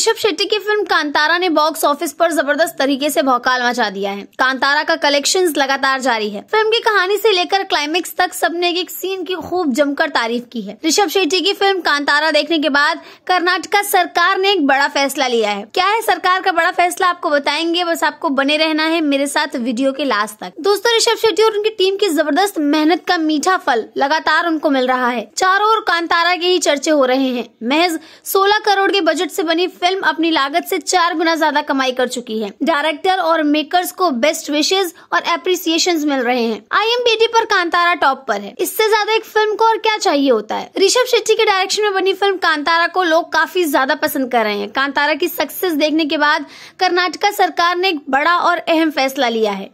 ऋषभ शेट्टी की फिल्म कांतारा ने box office पर जबरदस्त तरीके से भौकाल मचा दिया है कांतारा का कलेक्शन लगातार जारी है फिल्म की कहानी से लेकर क्लाइमेक्स तक सबने एक एक सीन की खूब जमकर तारीफ की है ऋषभ शेट्टी की फिल्म कांतारा देखने के बाद कर्नाटका सरकार ने एक बड़ा फैसला लिया है क्या है सरकार का बड़ा फैसला आपको बताएंगे बस आपको बने रहना है मेरे साथ वीडियो के लास्ट तक दोस्तों ऋषभ शेट्टी और उनकी टीम की जबरदस्त मेहनत का मीठा फल लगातार उनको मिल रहा है चारों ओर कांतारा के ही चर्चे हो रहे हैं महज सोलह करोड़ के बजट ऐसी बनी फिल्म फिल्म अपनी लागत से चार गुना ज्यादा कमाई कर चुकी है डायरेक्टर और मेकर्स को बेस्ट विशेष और अप्रिसिएशन मिल रहे हैं आई एम पर कांतारा टॉप पर है इससे ज्यादा एक फिल्म को और क्या चाहिए होता है ऋषभ शेट्टी के डायरेक्शन में बनी फिल्म कांतारा को लोग काफी ज्यादा पसंद कर रहे हैं कांतारा की सक्सेस देखने के बाद कर्नाटका सरकार ने एक बड़ा और अहम फैसला लिया है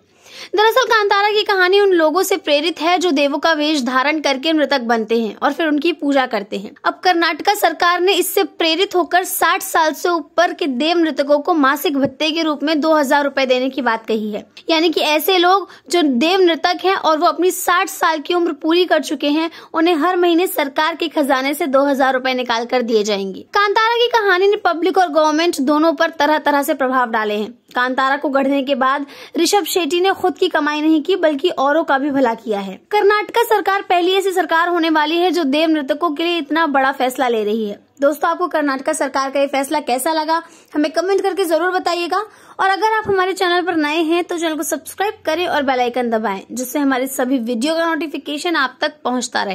दरअसल कांतारा की कहानी उन लोगों से प्रेरित है जो देवों का वेश धारण करके मृतक बनते हैं और फिर उनकी पूजा करते हैं अब कर्नाटका सरकार ने इससे प्रेरित होकर 60 साल से ऊपर के देव मृतकों को मासिक भत्ते के रूप में दो हजार रूपए देने की बात कही है यानी कि ऐसे लोग जो देव मृतक हैं और वो अपनी 60 साल की उम्र पूरी कर चुके हैं उन्हें हर महीने सरकार के खजाने से दो हजार रूपए निकाल कर दिए जाएंगे कांतारा की कहानी ने पब्लिक और गवर्नमेंट दोनों पर तरह तरह से प्रभाव डाले हैं कांतारा को गढ़ने के बाद ऋषभ शेट्टी ने खुद की कमाई नहीं की बल्कि औरों का भी भला किया है कर्नाटका सरकार पहली ऐसी सरकार होने वाली है जो देव मृतकों के लिए इतना बड़ा फैसला ले रही है दोस्तों आपको कर्नाटका सरकार का ये फैसला कैसा लगा हमें कमेंट करके जरूर बताइएगा और अगर आप हमारे चैनल पर नए हैं तो चैनल को सब्सक्राइब करें और बेल आइकन दबाएं जिससे हमारे सभी वीडियो का नोटिफिकेशन आप तक पहुंचता रहे